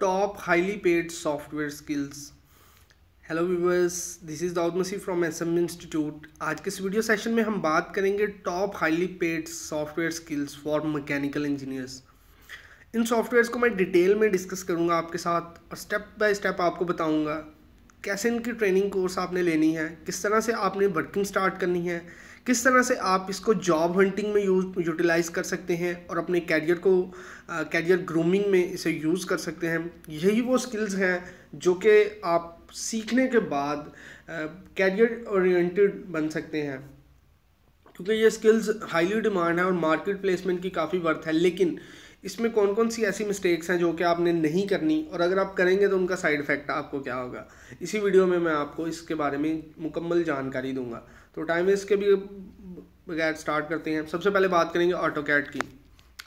top highly paid software skills hello viewers this is Daud Masih from S M institute आज के इस video session में हम बात करेंगे top highly paid software skills for mechanical engineers इन सॉफ्टवेयर्स को मैं डिटेल में डिस्कस करूंगा आपके साथ और स्टेप बाय स्टेप आपको बताऊंगा कैसे इनकी ट्रेनिंग कोर्स आपने लेनी है किस तरह से आपने वर्किंग स्टार्ट करनी है किस तरह से आप इसको जॉब हंटिंग में यूज यूटिलाइज कर सकते हैं और अपने कैरियर को कैरियर ग्रूमिंग में इसे यूज़ कर सकते हैं यही वो स्किल्स हैं जो कि आप सीखने के बाद कैरियर ओरिएंटेड बन सकते हैं क्योंकि ये स्किल्स हाईली डिमांड है और मार्केट प्लेसमेंट की काफ़ी वर्थ है लेकिन इसमें कौन कौन सी ऐसी मिस्टेक्स हैं जो कि आपने नहीं करनी और अगर आप करेंगे तो उनका साइड इफ़ेक्ट आपको क्या होगा इसी वीडियो में मैं आपको इसके बारे में मुकम्मल जानकारी दूंगा तो टाइम इसके भी बगैर स्टार्ट करते हैं सबसे पहले बात करेंगे ऑटो कैट की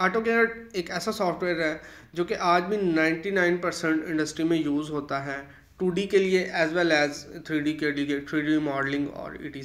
ऑटो कैट एक ऐसा सॉफ्टवेयर है जो कि आज भी नाइन्टी परसेंट इंडस्ट्री में यूज़ होता है टू के लिए एज वेल एज़ थ्री के लिए थ्री मॉडलिंग और ई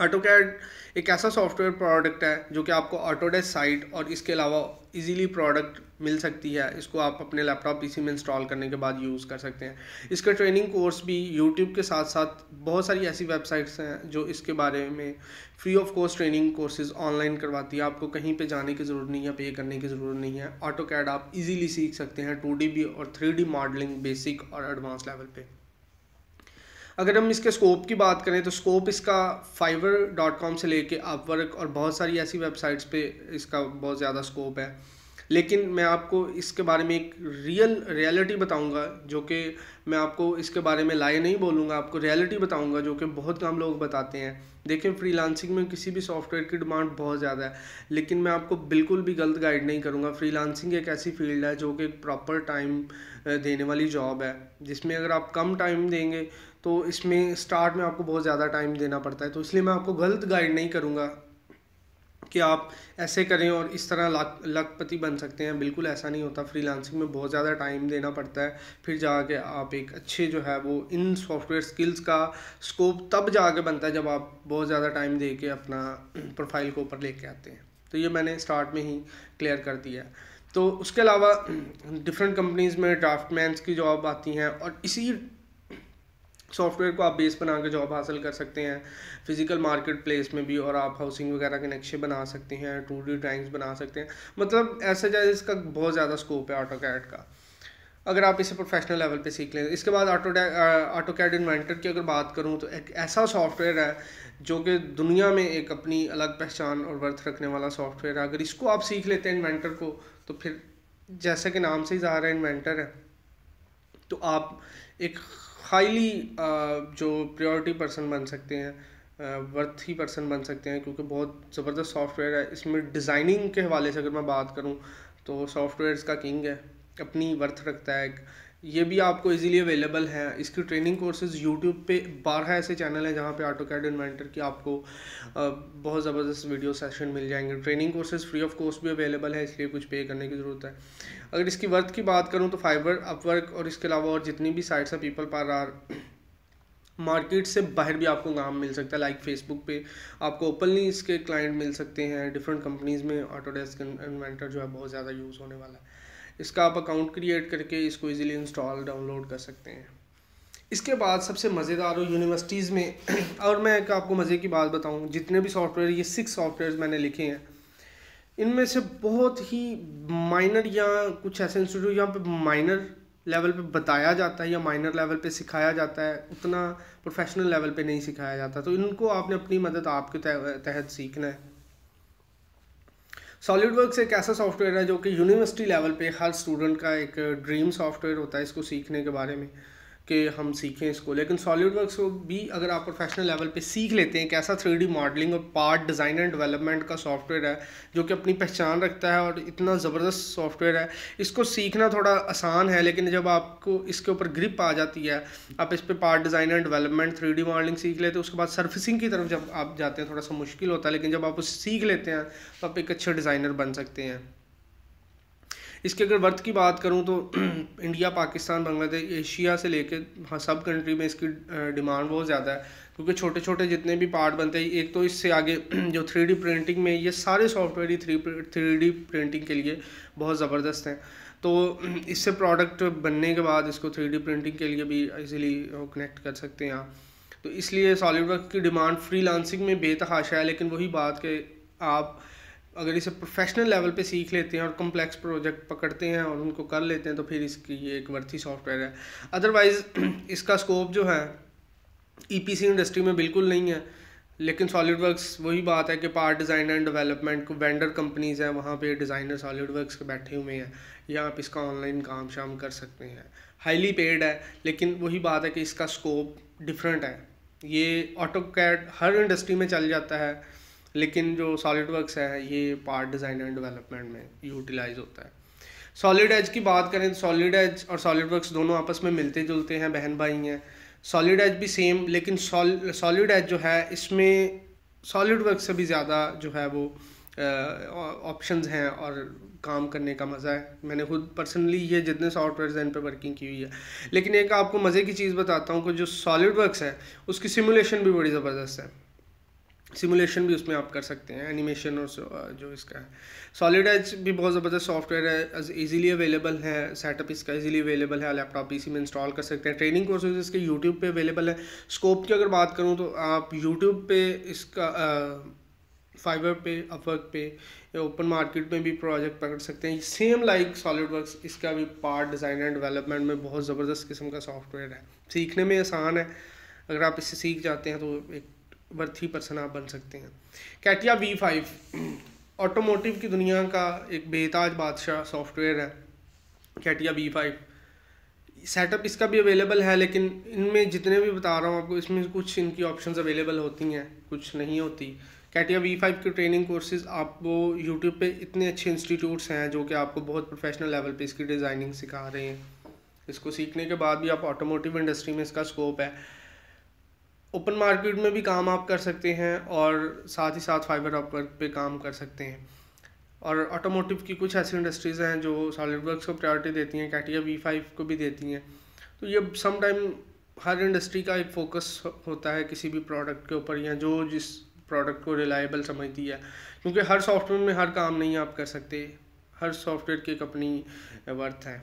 ऑटो कैड एक ऐसा सॉफ्टवेयर प्रोडक्ट है जो कि आपको ऑटोडेस्क साइट और इसके अलावा इजीली प्रोडक्ट मिल सकती है इसको आप अपने लैपटॉप पीसी में इंस्टॉल करने के बाद यूज़ कर सकते हैं इसका ट्रेनिंग कोर्स भी यूट्यूब के साथ साथ बहुत सारी ऐसी वेबसाइट्स हैं जो इसके बारे में free of course training courses online करवाती है आपको कहीं पर जाने की ज़रूरत नहीं है पे करने की ज़रूरत नहीं है ऑटो कैड आप इजीली सीख सकते हैं टू भी और थ्री मॉडलिंग बेसिक और एडवांस लेवल पर अगर हम इसके स्कोप की बात करें तो स्कोप इसका फाइवर डॉट कॉम से लेके अपवर्क और बहुत सारी ऐसी वेबसाइट्स पे इसका बहुत ज़्यादा स्कोप है लेकिन मैं आपको इसके बारे में एक रियल रियलिटी बताऊंगा जो कि मैं आपको इसके बारे में लाए नहीं बोलूंगा आपको रियलिटी बताऊंगा जो कि बहुत कम लोग बताते हैं देखें फ्रीलांसिंग में किसी भी सॉफ्टवेयर की डिमांड बहुत ज़्यादा है लेकिन मैं आपको बिल्कुल भी गलत गाइड नहीं करूँगा फ्रीलांसिंग एक ऐसी फील्ड है जो कि एक प्रॉपर टाइम देने वाली जॉब है जिसमें अगर आप कम टाइम देंगे तो इसमें स्टार्ट में आपको बहुत ज़्यादा टाइम देना पड़ता है तो इसलिए मैं आपको गलत गाइड नहीं करूँगा कि आप ऐसे करें और इस तरह लखपति बन सकते हैं बिल्कुल ऐसा नहीं होता फ्रीलांसिंग में बहुत ज़्यादा टाइम देना पड़ता है फिर जाके आप एक अच्छे जो है वो इन सॉफ्टवेयर स्किल्स का स्कोप तब जाके बनता है जब आप बहुत ज़्यादा टाइम दे के अपना प्रोफाइल को ऊपर लेके आते हैं तो ये मैंने स्टार्ट में ही क्लियर कर दिया है तो उसके अलावा डिफरेंट कंपनीज़ में ड्राफ्ट की जॉब आती हैं और इसी सॉफ्टवेयर को आप बेस बना के जॉब हासिल कर सकते हैं फिजिकल मार्केट प्लेस में भी और आप हाउसिंग वगैरह के नक्शे बना सकते हैं टू डी ड्राइंग्स बना सकते हैं मतलब ऐसा जाए इसका बहुत ज़्यादा स्कोप है ऑटो कैड का अगर आप इसे प्रोफेशनल लेवल पे सीख लें इसके बाद ऑटो ऑटो कैड इन्वेंटर की अगर बात करूँ तो एक ऐसा सॉफ्टवेयर है जो कि दुनिया में एक अपनी अलग पहचान और वर्थ रखने वाला सॉफ्टवेयर है अगर इसको आप सीख लेते हैं इन्वेंटर को तो फिर जैसे कि नाम से ही जा रहा है इन्वेंटर है तो आप एक हाईली uh, जो प्रायोरिटी पर्सन बन सकते हैं वर्थ ही पर्सन बन सकते हैं क्योंकि बहुत ज़बरदस्त सॉफ्टवेयर है इसमें डिज़ाइनिंग के हवाले से अगर मैं बात करूँ तो सॉफ्टवेयर का किंग है अपनी वर्थ रखता है ये भी आपको इजीली अवेलेबल है इसकी ट्रेनिंग कोर्सेज यूट्यूब पे बारह ऐसे चैनल हैं जहाँ पे ऑटो कैड इन्वेंटर की आपको बहुत ज़बरदस्त वीडियो सेशन मिल जाएंगे training courses free of cost भी अवेलेबल है इसलिए कुछ पे करने की ज़रूरत है अगर इसकी वर्थ की बात करूँ तो फाइबर अपवर्क और इसके अलावा और जितनी भी साइट्स हैं पीपल पार आर मार्केट से बाहर भी आपको काम मिल सकता है लाइक फेसबुक पे आपको ओपनली इसके क्लाइंट मिल सकते हैं डिफरेंट कंपनीज़ में ऑटोडेस्क इन्वेंटर जो है बहुत ज़्यादा यूज़ होने वाला है इसका आप अकाउंट क्रिएट करके इसको इजीली इंस्टॉल डाउनलोड कर सकते हैं इसके बाद सबसे मज़ेदार हो यूनिवर्सिटीज़ में और मैं एक आपको मज़े की बात बताऊँ जितने भी सॉफ्टवेयर ये सिक्स सॉफ्टवेयर मैंने लिखे हैं इनमें से बहुत ही माइनर या कुछ ऐसे इंस्टीट्यूट जहाँ पे माइनर लेवल पे बताया जाता है या माइनर लेवल पे सिखाया जाता है उतना प्रोफेशनल लेवल पे नहीं सिखाया जाता तो इनको आपने अपनी मदद आपके तहत सीखना है सॉलिड वर्क एक ऐसा सॉफ्टवेयर है जो कि यूनिवर्सिटी लेवल पे हर स्टूडेंट का एक ड्रीम सॉफ्टवेयर होता है इसको सीखने के बारे में कि हम सीखें इसको लेकिन सॉलिड वर्क को भी अगर आप प्रोफेशनल लेवल पे सीख लेते हैं कैसा थ्री मॉडलिंग और पार्ट डिज़ाइन एंड डेवलपमेंट का सॉफ्टवेयर है जो कि अपनी पहचान रखता है और इतना ज़बरदस्त सॉफ्टवेयर है इसको सीखना थोड़ा आसान है लेकिन जब आपको इसके ऊपर ग्रिप आ जाती है आप इस पर part design and development three modelling सीख लेते हैं उसके बाद सर्विसिंग की तरफ जब आप जाते हैं थोड़ा सा मुश्किल होता है लेकिन जब आप उसे सीख लेते हैं तो आप एक अच्छे डिज़ाइनर बन सकते हैं इसके अगर वर्थ की बात करूँ तो इंडिया पाकिस्तान बांग्लादेश एशिया से लेके हाँ सब कंट्री में इसकी डिमांड बहुत ज़्यादा है क्योंकि छोटे छोटे जितने भी पार्ट बनते हैं एक तो इससे आगे जो थ्री प्रिंटिंग में ये सारे सॉफ्टवेयर ही थ्री थ्री प्रिंटिंग के लिए बहुत ज़बरदस्त हैं तो इससे प्रोडक्ट बनने के बाद इसको थ्री प्रिंटिंग के लिए भी इजीली कनेक्ट कर सकते हैं आप तो इसलिए सॉलिड वर्क की डिमांड फ्री में बेतहाशा है लेकिन वही बात के आप अगर इसे प्रोफेशनल लेवल पे सीख लेते हैं और कॉम्प्लेक्स प्रोजेक्ट पकड़ते हैं और उनको कर लेते हैं तो फिर इसकी ये एक वर्थी सॉफ्टवेयर है अदरवाइज़ इसका स्कोप जो है ईपीसी e इंडस्ट्री में बिल्कुल नहीं है लेकिन सॉलिड वर्कस वही बात है कि पार्ट डिज़ाइन एंड डेवलपमेंट को वेंडर कंपनीज़ हैं वहाँ पे डिज़ाइनर सॉलिड वर्क के बैठे हुए हैं या आप इसका ऑनलाइन काम शाम कर सकते हैं हाईली पेड है लेकिन वही बात है कि इसका स्कोप डिफरेंट है ये ऑटो कैड हर इंडस्ट्री में चल जाता है लेकिन जो सॉलिड वर्क है ये पार्ट डिज़ाइन एंड डेवलपमेंट में यूटिलाइज होता है सॉलिड एज की बात करें तो सॉलिड एज और सॉलिड वर्क दोनों आपस में मिलते जुलते हैं बहन भाई हैं सॉलिड एज भी सेम लेकिन सॉलिड एज जो है इसमें सॉलिड वर्क से भी ज़्यादा जो है वो ऑप्शन हैं और काम करने का मज़ा है मैंने खुद पर्सनली ये जितने सॉफ्टवेयर डिज़ाइन पर वर्किंग की हुई है लेकिन एक आपको मज़े की चीज़ बताता हूँ कि जो सॉलिड वर्क है उसकी सिमुलेशन भी बड़ी ज़बरदस्त है सिमुलेशन भी उसमें आप कर सकते हैं एनिमेशन और जो इसका है सॉलिड एज भी बहुत ज़बरदस्त सॉफ्टवेयर है इजीली अवेलेबल है सेटअप इसका इजीली अवेलेबल है लैपटॉप इसी में इंस्टॉल कर सकते हैं ट्रेनिंग कोर्सेज इसके यूट्यूब पे अवेलेबल है स्कोप की अगर बात करूँ तो आप यूट्यूब पे इसका फाइबर पे अपवर्क पे या ओपन मार्केट में भी प्रोजेक्ट पकड़ सकते हैं सेम लाइक सॉलिड वर्क इसका भी पार्ट डिज़ाइन एंड डेवलपमेंट में बहुत ज़बरदस्त किस्म का सॉफ्टवेयर है सीखने में आसान है अगर आप इससे सीख जाते हैं तो एक वर्थी पर्सन आप बन सकते हैं कैटिया वी फाइव ऑटोमोटिव की दुनिया का एक बेताज बादशाह सॉफ्टवेयर है कैटिया वी फाइव सेटअप इसका भी अवेलेबल है लेकिन इनमें जितने भी बता रहा हूँ आपको इसमें कुछ इनकी ऑप्शंस अवेलेबल होती हैं कुछ नहीं होती कैटिया वी फाइव के ट्रेनिंग कोर्सेज आपको यूट्यूब पे इतने अच्छे इंस्टीट्यूट्स हैं जो कि आपको बहुत प्रोफेशनल लेवल पे इसकी डिज़ाइनिंग सिखा रहे हैं इसको सीखने के बाद भी आप ऑटोमोटिव इंडस्ट्री में इसका स्कोप है ओपन मार्केट में भी काम आप कर सकते हैं और साथ ही साथ फाइबर ऑपवर्क पे काम कर सकते हैं और ऑटोमोटिव की कुछ ऐसी इंडस्ट्रीज़ हैं जो सॉलिड वर्क को प्रायोरिटी देती हैं कैटिया वी फाइव को भी देती हैं तो ये सम टाइम हर इंडस्ट्री का एक फोकस होता है किसी भी प्रोडक्ट के ऊपर या जो जिस प्रोडक्ट को रिलायबल समझती है क्योंकि हर सॉफ्टवेयर में हर काम नहीं आप कर सकते हर सॉफ्टवेयर की एक अपनी वर्थ है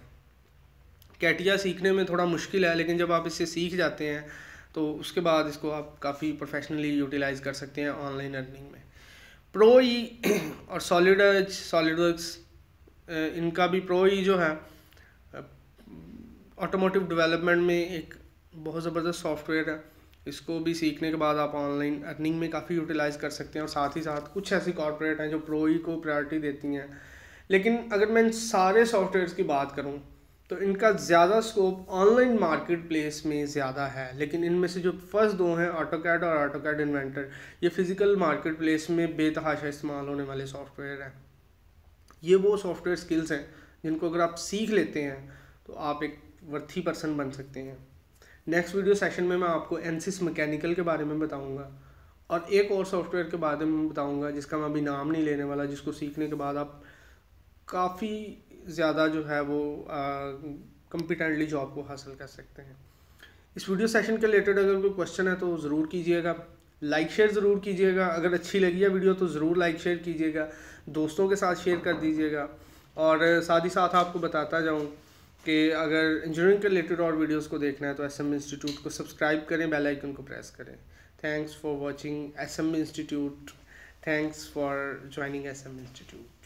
कैटिया सीखने में थोड़ा मुश्किल है लेकिन जब आप इसे सीख जाते हैं तो उसके बाद इसको आप काफ़ी प्रोफेशनली यूटिलाइज कर सकते हैं ऑनलाइन अर्निंग में प्रो ई e और सॉलिड सॉलिडवर्क्स इनका भी प्रो ई e जो है ऑटोमोटिव डेवलपमेंट में एक बहुत ज़बरदस्त सॉफ्टवेयर है इसको भी सीखने के बाद आप ऑनलाइन अर्निंग में काफ़ी यूटिलाइज कर सकते हैं और साथ ही साथ कुछ ऐसी कॉरपोरेट हैं जो प्रो ई e को प्रायोरिटी देती हैं लेकिन अगर मैं इन सारे सॉफ्टवेयर्स की बात करूँ तो इनका ज़्यादा स्कोप ऑनलाइन मार्केट प्लेस में ज़्यादा है लेकिन इनमें से जो फर्स्ट दो हैं ऑटो कैड और ऑटो कैड इन्वेंटर ये फिज़िकल मार्केट प्लेस में बेतहाशा इस्तेमाल होने वाले सॉफ्टवेयर हैं ये वो सॉफ्टवेयर स्किल्स हैं जिनको अगर आप सीख लेते हैं तो आप एक वर्थी पर्सन बन सकते हैं नेक्स्ट वीडियो सेशन में मैं आपको एनसिस मैकेनिकल के बारे में बताऊंगा और एक और सॉफ्टवेयर के बारे में बताऊंगा जिसका मैं अभी नाम नहीं लेने वाला जिसको सीखने के बाद आप काफ़ी ज़्यादा जो है वो कंपिटेंटली जॉब को हासिल कर सकते हैं इस वीडियो सेशन के रिलेटेड अगर कोई क्वेश्चन है तो ज़रूर कीजिएगा लाइक शेयर ज़रूर कीजिएगा अगर अच्छी लगी है वीडियो तो ज़रूर लाइक शेयर कीजिएगा दोस्तों के साथ शेयर कर दीजिएगा और साथ ही साथ आपको बताता जाऊँ कि अगर इंजीनियरिंग के रिलेटेड और वीडियोस को देखना है तो एस एम इंस्टीट्यूट को सब्सक्राइब करें बेल आइकन को प्रेस करें thanks for watching S M institute thanks for joining S M institute